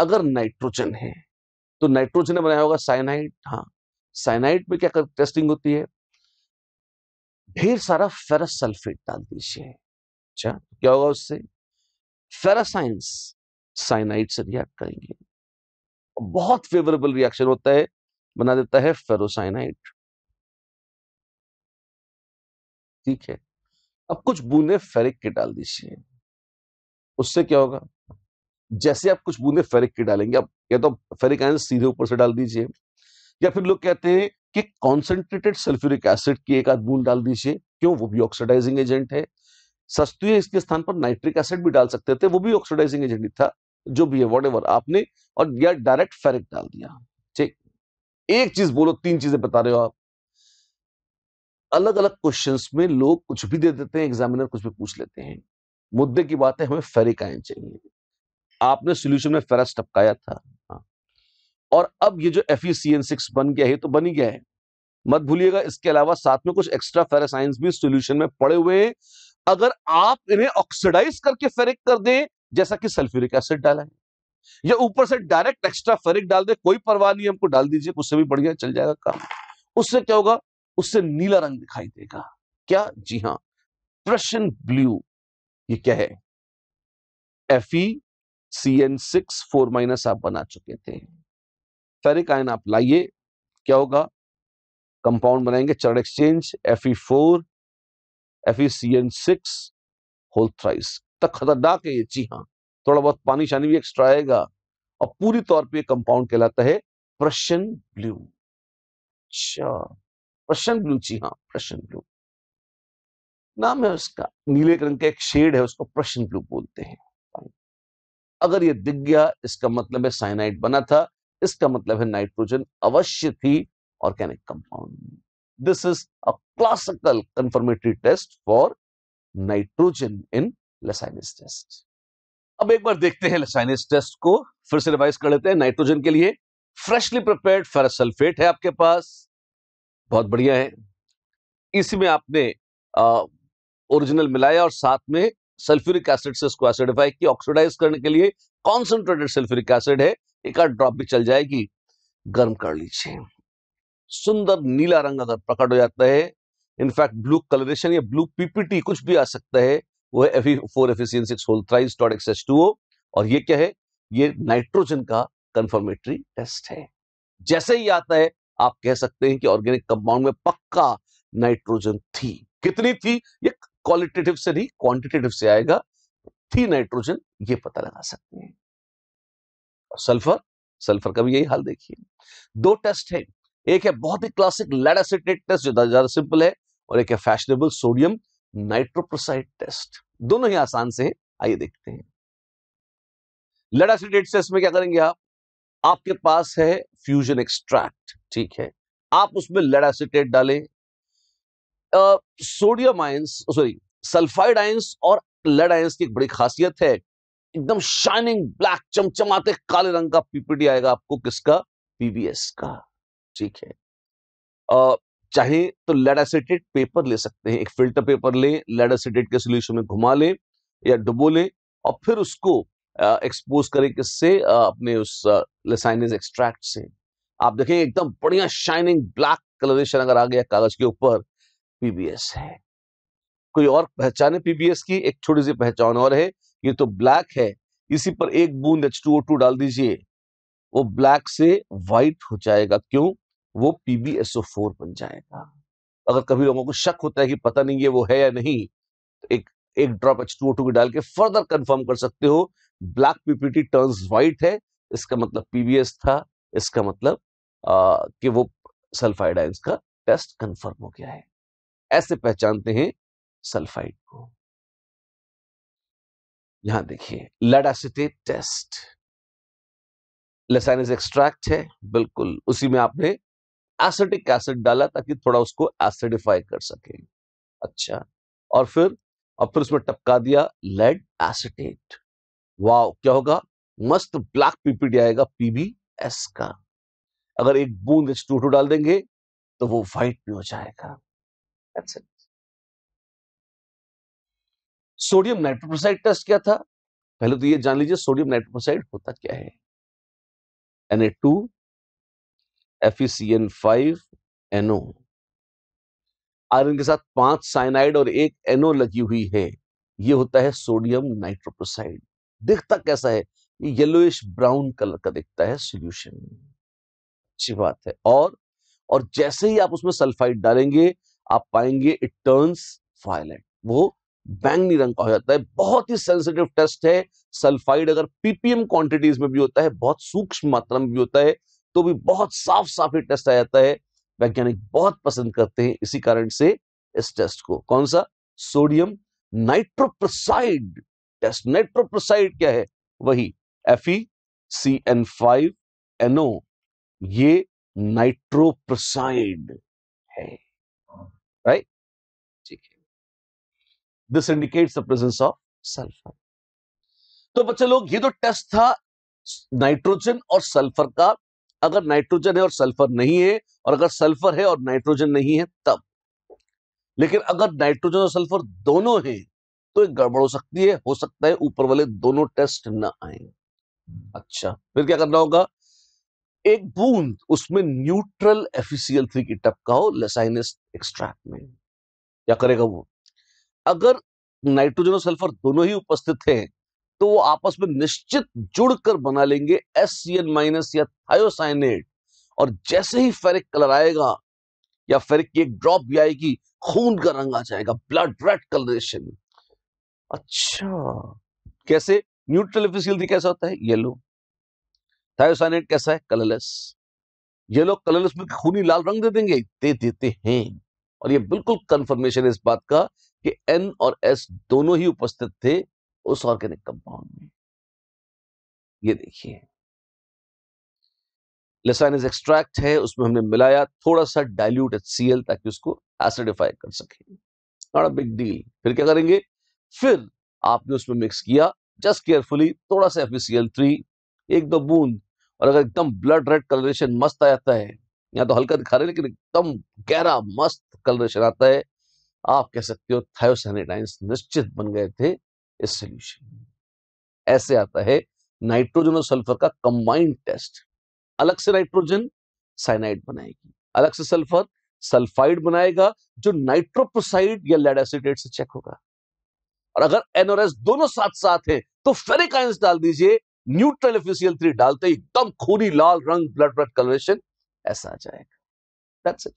अगर नाइट्रोजन है तो नाइट्रोजन ने बनाया होगा साइनाइड हाँ साइनाइड में क्या कर टेस्टिंग होती है ढेर सारा फेरस सल्फेट डाल दीजिए अच्छा तो क्या होगा उससे फेरासाइंस साइनाइड से रिएक्ट करेंगे बहुत फेवरेबल रिएक्शन होता है बना देता है फेरोसाइनाइड ठीक है अब कुछ बूंदे फेरिक के डाल दीजिए उससे क्या होगा जैसे आप कुछ बूंदे फेरिक की डालेंगे आप या तो फेरिक आयन सीधे ऊपर से डाल दीजिए या फिर लोग कहते हैं कि कॉन्सेंट्रेटेड सल्फ्यूरिक एसिड की एक आध बूंद डाल दीजिए क्यों वो भी ऑक्सीडाइजिंग एजेंट है सस्ती इसके स्थान पर नाइट्रिक एसिड भी डाल सकते थे वो भी ऑक्सीडाइजिंग एजेंट था जो भी है वॉट एवर आपने और या डायरेक्ट फेरिक डाल दिया ठीक एक चीज बोलो तीन चीजें बता रहे हो आप अलग अलग क्वेश्चन में लोग कुछ भी दे देते हैं एग्जामिनर कुछ भी पूछ लेते हैं मुद्दे की बात है हमें फेरिक आयन चाहिए आपने सोल्यूशन में फेरस टपकाया था हाँ। और अब ये जो एफ सिक्स e बन गया है तो बन ही गया है मत भूलिएगा इसके अलावा साथ में कुछ एक्स्ट्रा फेरासाइंस भी सोल्यूशन में पड़े हुए हैं अगर आप इन्हें ऑक्सीडाइज करके फेरिक कर दें जैसा कि सल्फ्यूरिक एसिड डाला है या ऊपर से डायरेक्ट एक्स्ट्रा फेरिक डाल दे कोई परवाह नहीं हमको डाल दीजिए उससे भी बढ़िया चल जाएगा काम उससे क्या होगा उससे नीला रंग दिखाई देगा क्या जी हाँ प्रशन ब्लू ये क्या है F E C N six four minus आप बना चुके थे फेरिक आयन आप लाइए क्या होगा कंपाउंड बनाएंगे चरण exchange F E four F E C N six whole thrice तक खतरनाक है ये जी हाँ थोड़ा बहुत पानी शानी भी एक्स्ट्रा आएगा और पूरी तौर पे कंपाउंड कहलाता है प्रशन ब्लू अच्छा प्रशन ब्लू जी हाँ प्रशन ब्लू नाम है उसका नीले रंग का एक शेड है उसको प्रशन ब्लू बोलते हैं अगर ये दिख गया इसका मतलब है साइनाइट बना था इसका मतलब है नाइट्रोजन अवश्य थी organic compound this is a classical confirmatory test for nitrogen in Lassaigne's test अब एक बार देखते हैं लेसाइनिस टेस्ट को फिर से रिवाइज कर लेते हैं नाइट्रोजन के लिए फ्रेशली प्रिपेयर्ड फेरस सल्फेट है आपके पास बहुत बढ़िया है इसी में आपने ओरिजिनल मिलाया और साथ में सल्फ्यूरिक एसिड से उसको एसिडिफाई की ऑक्सीडाइज करने के लिए कॉन्सेंट्रेटेड सल्फ्यूरिक एसिड है एक आध ड्रॉप भी चल जाएगी गर्म कर लीजिए सुंदर नीला रंग अगर प्रकट हो जाता है इनफैक्ट ब्लू कलरेशन या ब्लू पीपीटी कुछ भी आ सकता है वो है F E four F C N six whole thrice dot X two O और ये क्या है ये नाइट्रोजन का कंफर्मेटरी टेस्ट है जैसे ही आता है आप कह सकते हैं कि ऑर्गेनिक कंपाउंड में पक्का नाइट्रोजन थी कितनी थी ये क्वालिटेटिव से नहीं क्वांटिटेटिव से आएगा थी नाइट्रोजन ये पता लगा सकते हैं सल्फर सल्फर का भी यही हाल देखिए दो टेस्ट है एक है बहुत ही क्लासिक लेड टेस्ट जो ज्यादा सिंपल है और एक है फैशनेबल सोडियम नाइट्रोप्रोसाइड टेस्ट दोनों ही आसान से है आइए देखते हैं लेड टेस्ट में क्या करेंगे आप आपके पास है फ्यूजन एक्सट्रैक्ट ठीक है आप उसमें लेड डालें sodium ions sorry sulphide ions और लेड आयंस की एक बड़ी खासियत है एकदम शाइनिंग ब्लैक चमचमाते काले रंग का पीपीडी आएगा आपको किसका पीबीएस का ठीक है चाहे तो लेड एसिटेट पेपर ले सकते हैं एक फिल्टर पेपर लें लेड एसिटेट के सोल्यूशन में घुमा लें या डुबो लें और फिर उसको एक्सपोज करें किससे अपने उस लेसाइनिज एक्सट्रैक्ट से आप देखेंगे एकदम बढ़िया शाइनिंग ब्लैक कलरेशन अगर आ गया कागज के ऊपर पीबीएस है कोई और पहचान है पीबीएस की एक छोटी सी पहचान और है ये तो ब्लैक है इसी पर एक बूंद एच टू ओ टू डाल दीजिए वो ब्लैक से वाइट हो जाएगा क्यों वो पीबीएसओ फोर बन जाएगा अगर कभी लोगों को शक होता है कि पता नहीं है वो है या नहीं तो एक एक drop H two O two डाल के फर्दर कंफर्म कर सकते हो ब्लैक पीपीटी टर्न्स वाइट है इसका मतलब पीबीएस था इसका मतलब आ, कि वो सल्फाइड का टेस्ट कंफर्म हो गया है ऐसे पहचानते हैं सल्फाइड को यहां देखिए lead acetate test Lassaigne's extract है बिल्कुल उसी में आपने एसिडिक एसिड डाला ताकि थोड़ा उसको एसिडिफाई कर सके अच्छा और फिर और फिर उसमें टपका दिया लेड एसिटेट वाओ क्या होगा मस्त ब्लैक पीपीडी आएगा पीबीएस का अगर एक बूंद एच टू डाल देंगे तो वो व्हाइट भी हो जाएगा That's it. Sodium nitroprusside test क्या था पहले तो ये जान लीजिए सोडियम नाइट्रोप्रोसाइड होता क्या है N A two F C N five N O iron के साथ पांच साइनाइड और एक एनओ लगी हुई है ये होता है सोडियम नाइट्रोप्रोसाइड दिखता कैसा है ये येलोइश ब्राउन कलर का दिखता है सोल्यूशन अच्छी बात है और और जैसे ही आप उसमें सल्फाइड डालेंगे आप पाएंगे इट टर्न्स वायलेट वो बैंगनी रंग का हो जाता है बहुत ही सेंसिटिव टेस्ट है सल्फाइड अगर पीपीएम क्वांटिटीज में भी होता है बहुत सूक्ष्म मात्रा में भी होता है तो भी बहुत साफ साफ ही टेस्ट आ जाता है वैज्ञानिक बहुत पसंद करते हैं इसी कारण से इस टेस्ट को कौन सा सोडियम नाइट्रोप्रोसाइड टेस्ट नाइट्रोप्रोसाइड क्या है वही F C N five N O ये नाइट्रोप्रोसाइड है right? This indicates the presence of sulphur तो बच्चे लोग ये तो टेस्ट था नाइट्रोजन और सल्फर का अगर नाइट्रोजन है और सल्फर नहीं है और अगर सल्फर है और नाइट्रोजन नहीं है तब लेकिन अगर नाइट्रोजन और सल्फर दोनों हैं तो एक गड़बड़ हो सकती है हो सकता है ऊपर वाले दोनों टेस्ट ना आए अच्छा फिर क्या करना होगा एक बूंद उसमें न्यूट्रल एफिसियल थ्री की टपका हो एक्सट्रैक्ट में क्या करेगा वो अगर नाइट्रोजन और सल्फर दोनों ही उपस्थित हैं तो वो आपस में निश्चित जुड़कर बना लेंगे एस सी एन माइनस या थायोसाइनेट और जैसे ही फेरिक कलर आएगा या फेरिक की एक ड्रॉप भी आएगी खून का रंग आ जाएगा ब्लड रेड कलरेशन अच्छा कैसे न्यूट्रल एफिसियल कैसा होता है येलो थायोसाइनेट कैसा है कलरलेस ये लोग कलरलेस में खूनी लाल रंग दे देंगे दे देते हैं और ये बिल्कुल कंफर्मेशन है इस बात का कि एन और एस दोनों ही उपस्थित थे उस ऑर्गेनिक कंपाउंड में ये देखिए लेसाइनिस एक्सट्रैक्ट है उसमें हमने मिलाया थोड़ा सा डाइल्यूट एच सी एल ताकि उसको एसिडिफाई कर सके नॉट अ बिग डील फिर क्या करेंगे फिर आपने उसमें मिक्स किया जस्ट केयरफुली थोड़ा सा एफ थ्री एक दो बूंद और अगर एकदम ब्लड रेड कलरेशन मस्त आता है यहाँ तो हल्का दिखा रहे लेकिन एकदम गहरा मस्त कलरेशन आता है आप कह सकते हो थायोसैनिटाइन्स निश्चित बन गए थे इस सोल्यूशन ऐसे आता है नाइट्रोजन और सल्फर का कंबाइंड टेस्ट अलग से नाइट्रोजन साइनाइड बनाएगी अलग से सल्फर सल्फाइड बनाएगा जो नाइट्रोप्रोसाइड या लेड एसिडेट से चेक होगा और अगर एनओरएस दोनों साथ साथ हैं तो फेरिक आइंस डाल दीजिए न्यूट्रल एफिसियल थ्री डालते एकदम खूनी लाल रंग ब्लड ब्लड कलरेशन ऐसा आ जाएगा दैट्स इट